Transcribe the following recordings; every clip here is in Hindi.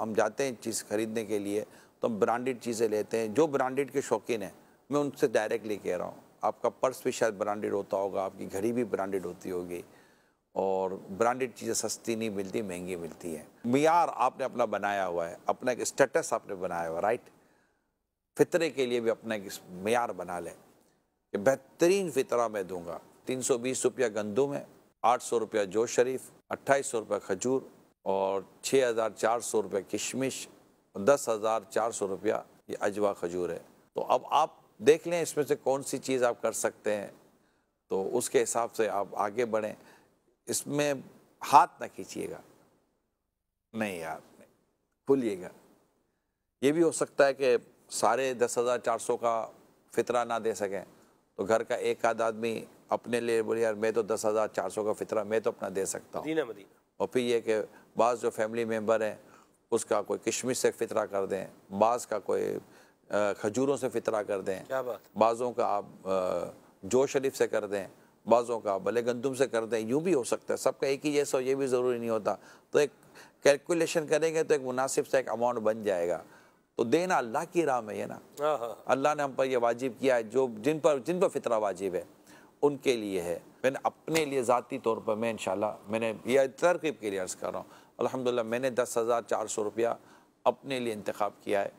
हम जाते हैं चीज़ ख़रीदने के लिए तो हम ब्रांडेड चीज़ें लेते हैं जो ब्रांडेड के शौकीन हैं मैं उनसे डायरेक्टली कह रहा हूँ आपका पर्स भी शायद ब्रांडेड होता होगा आपकी घड़ी भी ब्रांडेड होती होगी और ब्रांडेड चीज़ें सस्ती नहीं मिलती महंगी मिलती हैं मीयार आपने अपना बनाया हुआ है अपना एक स्टेटस आपने बनाया हुआ राइट फितरे के लिए भी अपना एक मीर बना लें कि बेहतरीन फितरा मैं दूंगा तीन सौ बीस रुपया गंदुम है आठ सौ रुपया जोश शरीफ अट्ठाईस सौ रुपया खजूर और छः हज़ार चार सौ रुपये किशमिश दस हज़ार चार सौ रुपया ये अजवा खजूर है तो अब आप देख लें इसमें से कौन सी चीज़ आप कर सकते हैं तो उसके हिसाब से आप आगे बढ़ें इसमें हाथ ना खींचिएगा नहीं यार भूलिएगा ये भी हो सकता है कि सारे दस हज़ार चार सौ का फितरा ना दे सकें तो घर का एक आध आदमी अपने लिए बोले यार मैं तो दस हज़ार चार सौ का फितरा मैं तो अपना दे सकता हूँ और फिर ये कि बाज़ जो फैमिली मेम्बर हैं उसका कोई किशमिश से फितरा कर दें बाज़ का कोई खजूरों से फितरा कर दें क्या बात बाज़ों का आप जो शरीफ से कर दें बाज़ों का भले गंदुम से कर दें यूँ भी हो सकता है सबका एक ही जैसा हो ये भी ज़रूरी नहीं होता तो एक कैलकुलेशन करेंगे तो एक मुनासिब सा एक अमाउंट बन जाएगा तो देना अल्लाह की राह में है ना हाँ, हाँ। अल्लाह ने हम पर यह वाजिब किया है जो जिन पर जिन पर फितरा वाजिब है उनके लिए है मैंने अपने लिए ज़ाती तौर पर मैं इन मैंने यह तरकीब के लिए अर्ज़ कर रहा हूँ अलहमदिल्ला मैंने दस हज़ार चार सौ रुपया अपने लिए इंतखब किया है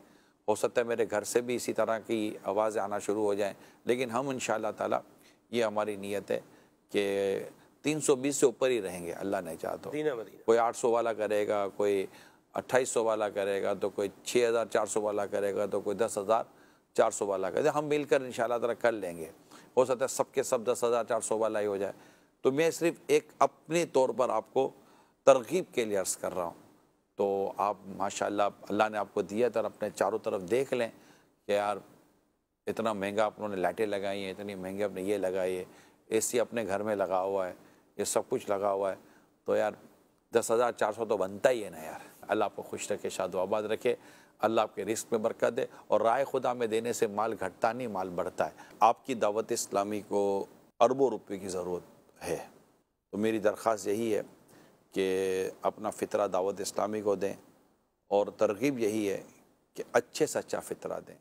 हो सकता है मेरे घर से भी इसी तरह की आवाज़ आना शुरू हो जाएँ लेकिन हम इन ताला ये हमारी नीयत है कि तीन सौ बीस से ऊपर ही रहेंगे अल्लाह ने चाहता तो कोई आठ सौ वाला करेगा कोई अट्ठाईस सौ वाला करेगा तो कोई छः हज़ार चार सौ वाला करेगा तो कोई दस हज़ार चार सौ वाला करेगा हम मिलकर इन शाला कर लेंगे हो सकता है सबके सब दस हज़ार चार सौ वाला ही हो जाए तो मैं सिर्फ एक अपने तौर पर आपको तरगीब के लिए अर्ज़ कर रहा हूँ तो आप माशाल्लाह अल्लाह ने आपको दिया तर अपने चारों तरफ देख लें कि यार इतना महंगा आप उन्होंने लाइटें लगाई हैं इतनी महंगे आपने ये लगाई है ए सी अपने घर में लगा हुआ है ये सब कुछ लगा हुआ है तो यार दस हज़ार चार सौ तो बनता ही है ना यार अल्लाह आपको खुश रखे शादो आबाद रखे अल्लाह आपके रिस्क में बरकत दे और राय खुदा में देने से माल घटता नहीं माल बढ़ता है आपकी दावत इस्लामी को अरबों रुपये की ज़रूरत है तो मेरी दरख्वास्त यही है कि अपना फ़ितरा दावत इस्लामी को दें और तरगीब यही है कि अच्छे से अच्छा फ़ितरा दें